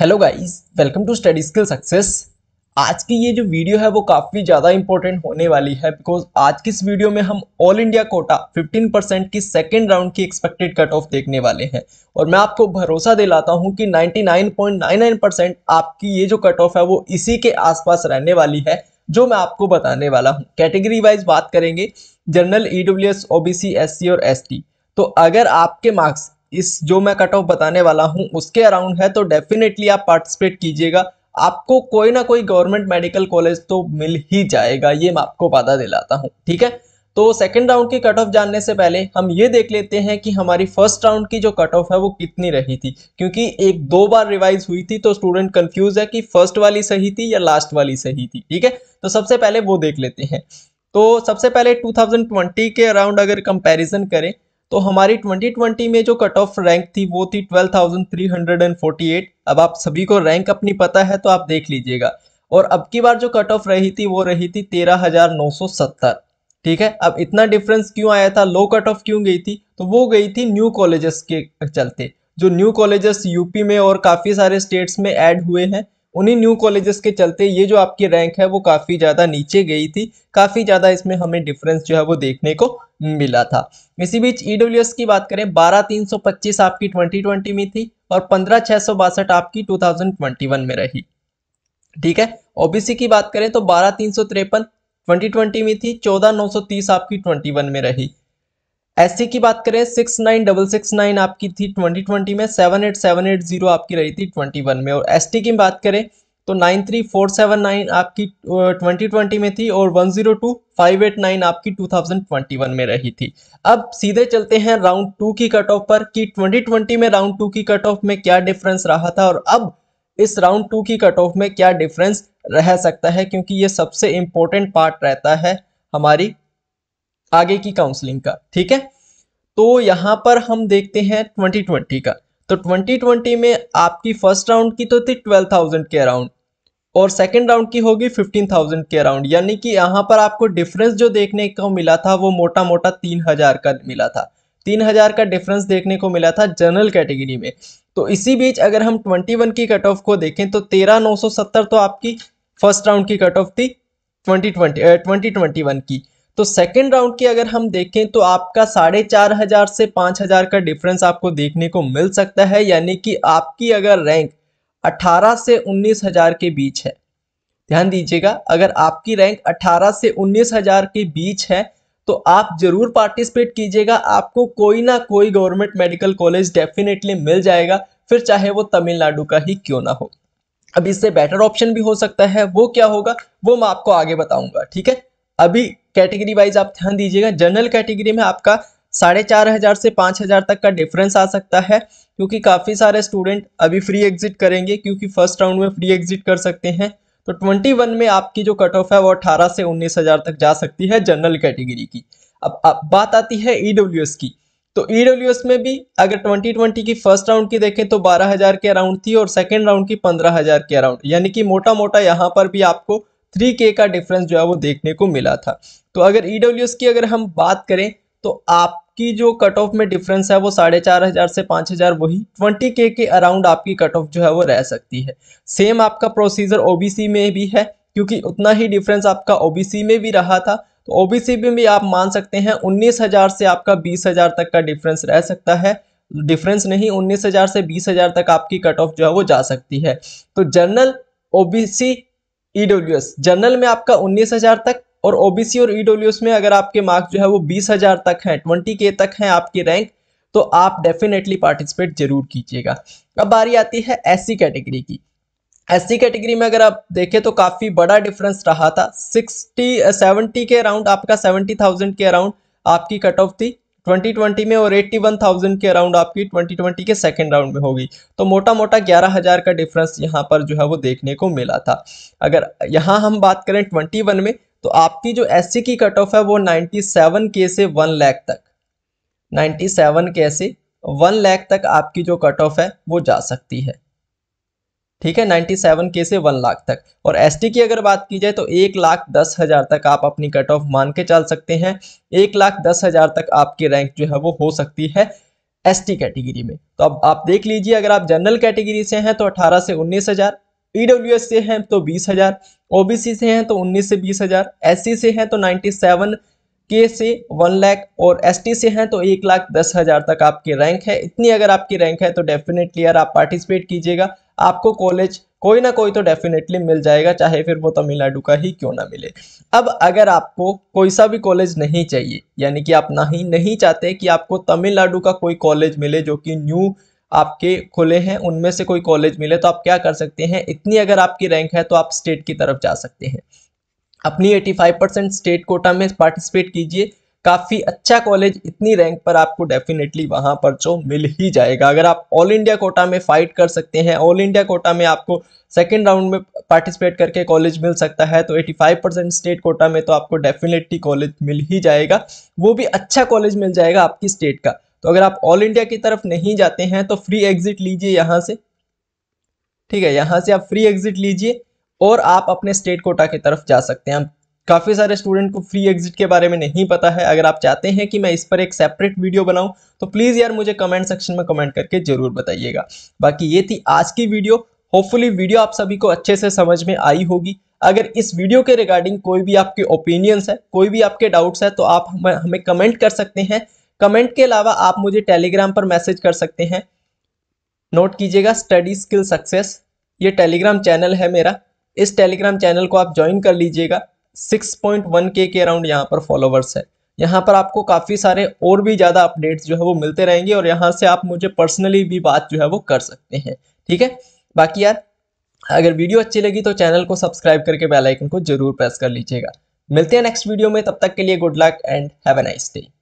hello guys welcome to study skill success आज की ये जो वीडियो है वो काफ़ी ज़्यादा इंपॉर्टेंट होने वाली है बिकॉज आज की इस वीडियो में हम ऑल इंडिया कोटा 15 परसेंट की सेकेंड राउंड की एक्सपेक्टेड कट ऑफ देखने वाले हैं और मैं आपको भरोसा दिलाता हूँ कि 99.99 परसेंट आपकी ये जो कट ऑफ है वो इसी के आसपास रहने वाली है जो मैं आपको बताने वाला हूँ कैटेगरी वाइज बात करेंगे general E W S O B C S C और एस टी तो अगर आपके मार्क्स इस जो मैं कट ऑफ बताने वाला हूँ उसके अराउंड है तो डेफिनेटली आप पार्टिसिपेट कीजिएगा आपको कोई ना कोई गवर्नमेंट मेडिकल कॉलेज तो मिल ही जाएगा ये मैं आपको वादा दिलाता हूँ ठीक है तो सेकंड राउंड की कट ऑफ जानने से पहले हम ये देख लेते हैं कि हमारी फर्स्ट राउंड की जो कट ऑफ है वो कितनी रही थी क्योंकि एक दो बार रिवाइज हुई थी तो स्टूडेंट कंफ्यूज है कि फर्स्ट वाली सही थी या लास्ट वाली सही थी ठीक है तो सबसे पहले वो देख लेते हैं तो सबसे पहले 2020 के अराउंड अगर कंपैरिजन करें तो हमारी 2020 में जो कट ऑफ रैंक थी वो थी 12,348 अब आप सभी को रैंक अपनी पता है तो आप देख लीजिएगा और अब की बार जो कट ऑफ रही थी वो रही थी 13,970 ठीक है अब इतना डिफरेंस क्यों आया था लो कट ऑफ क्यों गई थी तो वो गई थी न्यू कॉलेजेस के चलते जो न्यू कॉलेजेस यूपी में और काफ़ी सारे स्टेट्स में ऐड हुए हैं उन्हीं न्यू कॉलेजेस के चलते ये जो आपकी रैंक है वो काफ़ी ज़्यादा नीचे गई थी काफ़ी ज़्यादा इसमें हमें डिफरेंस जो है वो देखने को मिला था इसी बीच ई e की बात करें बारह तीन सौ पच्चीस आपकी ट्वेंटी ट्वेंटी में थी और पंद्रह छह सौ बासठ आपकी टू थाउजेंड ट्वेंटी वन में रही ठीक है ओबीसी की बात करें तो बारह तीन सौ तिरपन ट्वेंटी ट्वेंटी में थी चौदह नौ सौ तीस आपकी ट्वेंटी वन में रही एस की बात करें six nine double six nine आपकी थी ट्वेंटी ट्वेंटी में seven eight seven eight zero आपकी रही थी ट्वेंटी वन में और एस की बात करें तो nine three four seven nine आपकी ट्वेंटी ट्वेंटी में थी और one zero two five eight nine आपकी टू थाउजेंड ट्वेंटी वन में रही थी अब सीधे चलते हैं राउंड टू की कट ऑफ पर कि ट्वेंटी ट्वेंटी में राउंड टू की कट ऑफ में क्या डिफरेंस रहा था और अब इस राउंड टू की कट ऑफ में क्या डिफरेंस रह सकता है क्योंकि ये सबसे इंपॉर्टेंट पार्ट रहता है हमारी आगे की काउंसलिंग का ठीक है तो यहाँ पर हम देखते हैं 2020 का तो 2020 में आपकी फर्स्ट राउंड की तो थी 12,000 के अराउंड और सेकंड राउंड की होगी 15,000 के अराउंड यानी कि यहाँ पर आपको डिफरेंस जो देखने को मिला था वो मोटा मोटा 3,000 का मिला था 3,000 का डिफरेंस देखने को मिला था जनरल कैटेगरी में तो इसी बीच अगर हम वन की कट ऑफ को देखें तो सत्तर तो आपकी फर्स्ट राउंड की कट ऑफ थी ट्वेंटी ट्वेंटी ट्वेंटी वन की तो सेकेंड राउंड की अगर हम देखें तो आपका साढ़े चार हज़ार से पांच हज़ार का डिफरेंस आपको देखने को मिल सकता है यानी कि आपकी अगर रैंक अठारह से उन्नीस हज़ार के बीच है ध्यान दीजिएगा अगर आपकी रैंक अठारह से उन्नीस हज़ार के बीच है तो आप जरूर पार्टिसिपेट कीजिएगा आपको कोई ना कोई गवर्नमेंट मेडिकल कॉलेज डेफिनेटली मिल जाएगा फिर चाहे वो तमिलनाडु का ही क्यों ना हो अब इससे बेटर ऑप्शन भी हो सकता है वो क्या होगा वो मैं आपको आगे बताऊंगा ठीक है अभी कैटेगरी वाइज आप ध्यान दीजिएगा जनरल कैटेगरी में आपका साढ़े चार हज़ार से पाँच हज़ार तक का डिफरेंस आ सकता है क्योंकि काफ़ी सारे स्टूडेंट अभी फ्री एग्जिट करेंगे क्योंकि फर्स्ट राउंड में फ्री एग्जिट कर सकते हैं तो ट्वेंटी वन में आपकी जो कट ऑफ है वो अठारह से उन्नीस हज़ार तक जा सकती है जनरल कैटेगरी की अब, अब बात आती है ई e की तो ई e में भी अगर 2020 की फर्स्ट राउंड की देखें तो हजार के अराउंड थी और सेकेंड राउंड की हज़ार के अराउंड यानी कि मोटा मोटा यहाँ पर भी आपको थ्री के का डिफरेंस जो है वो देखने को मिला था तो अगर ई e की अगर हम बात करें तो आपकी जो कट ऑफ में डिफरेंस है वो साढ़े चार हज़ार से पाँच हज़ार वही ट्वेंटी के के अराउंड आपकी कट ऑफ जो है वो रह सकती है सेम आपका प्रोसीजर ओबीसी में भी है क्योंकि उतना ही डिफरेंस आपका ओबीसी में भी रहा था तो ओबीसी में भी आप मान सकते हैं उन्नीस हज़ार से आपका बीस हज़ार तक का डिफरेंस रह सकता है डिफरेंस नहीं उन्नीस हज़ार से बीस हज़ार तक आपकी कट ऑफ जो है वो जा सकती है तो general OBC EW e general में आपका उन्नीस हजार तक और ओबीसी और ईडब्ल्यू e में अगर आपके मार्क्स जो है वो बीस हजार तक हैं ट्वेंटी के तक हैं आपकी रैंक तो आप डेफिनेटली पार्टिसिपेट जरूर कीजिएगा अब बारी आती है एससी कैटेगरी की एससी कैटेगरी में अगर आप देखें तो काफ़ी बड़ा डिफरेंस रहा था सिक्सटी सेवेंटी के अराउंड आपका सेवेंटी थाउजेंड के अराउंड आपकी कट ऑफ थी 2020 में और 81,000 के अराउंड आपकी 2020 के सेकेंड राउंड में होगी तो मोटा मोटा 11,000 का डिफरेंस यहाँ पर जो है वो देखने को मिला था अगर यहां हम बात करें 21 में तो आपकी जो एस की कट ऑफ है वो 97 के से 1 लाख तक 97 के से 1 लाख तक आपकी जो कट ऑफ है वो जा सकती है ठीक है 97 के से 1 लाख तक और एस की अगर बात की जाए तो एक लाख दस हज़ार तक आप अपनी कट ऑफ मान के चल सकते हैं एक लाख दस हज़ार तक आपकी रैंक जो है वो हो सकती है एस कैटेगरी में तो अब आप देख लीजिए अगर आप जनरल कैटेगरी से हैं तो अठारह से उन्नीस हज़ार ई e से हैं तो बीस हज़ार ओबीसी से हैं तो उन्नीस से बीस हज़ार एससी से हैं तो नाइन्टी सेवन के से वन लाख और एसटी से हैं तो एक लाख दस हज़ार तक आपकी रैंक है इतनी अगर आपकी रैंक है तो डेफिनेटली यार आप पार्टिसिपेट कीजिएगा आपको कॉलेज कोई ना कोई तो डेफिनेटली मिल जाएगा चाहे फिर वो तमिलनाडु का ही क्यों ना मिले अब अगर आपको कोई सा भी कॉलेज नहीं चाहिए यानी कि आप ना ही नहीं चाहते कि आपको तमिलनाडु का कोई कॉलेज मिले जो कि न्यू आपके खुले हैं उनमें से कोई कॉलेज मिले तो आप क्या कर सकते हैं इतनी अगर आपकी रैंक है तो आप स्टेट की तरफ जा सकते हैं अपनी 85 परसेंट स्टेट कोटा में पार्टिसिपेट कीजिए काफ़ी अच्छा कॉलेज इतनी रैंक पर आपको डेफिनेटली वहाँ पर जो मिल ही जाएगा अगर आप ऑल इंडिया कोटा में फाइट कर सकते हैं ऑल इंडिया कोटा में आपको सेकेंड राउंड में पार्टिसिपेट करके कॉलेज मिल सकता है तो 85 परसेंट स्टेट कोटा में तो आपको डेफिनेटली कॉलेज मिल ही जाएगा वो भी अच्छा कॉलेज मिल जाएगा आपकी स्टेट का तो अगर आप ऑल इंडिया की तरफ नहीं जाते हैं तो फ्री एग्जिट लीजिए यहाँ से ठीक है यहाँ से आप फ्री एग्जिट लीजिए और आप अपने स्टेट कोटा की तरफ जा सकते हैं काफ़ी सारे स्टूडेंट को फ्री एग्जिट के बारे में नहीं पता है अगर आप चाहते हैं कि मैं इस पर एक सेपरेट वीडियो बनाऊं तो प्लीज़ यार मुझे कमेंट सेक्शन में कमेंट करके ज़रूर बताइएगा बाकी ये थी आज की वीडियो होपफुली वीडियो आप सभी को अच्छे से समझ में आई होगी अगर इस वीडियो के रिगार्डिंग कोई भी आपके ओपिनियंस है कोई भी आपके डाउट्स है तो आप हमें हमें कमेंट कर सकते हैं कमेंट के अलावा आप मुझे टेलीग्राम पर मैसेज कर सकते हैं नोट कीजिएगा स्टडी स्किल सक्सेस ये टेलीग्राम चैनल है मेरा इस टेलीग्राम चैनल को आप ज्वाइन कर लीजिएगा 6.1 के के अराउंड यहाँ पर फॉलोवर्स है यहाँ पर आपको काफ़ी सारे और भी ज़्यादा अपडेट्स जो है वो मिलते रहेंगे और यहाँ से आप मुझे पर्सनली भी बात जो है वो कर सकते हैं ठीक है बाकी यार अगर वीडियो अच्छी लगी तो चैनल को सब्सक्राइब करके बेल आइकन को जरूर प्रेस कर लीजिएगा मिलते हैं नेक्स्ट वीडियो में तब तक के लिए good luck and have a nice day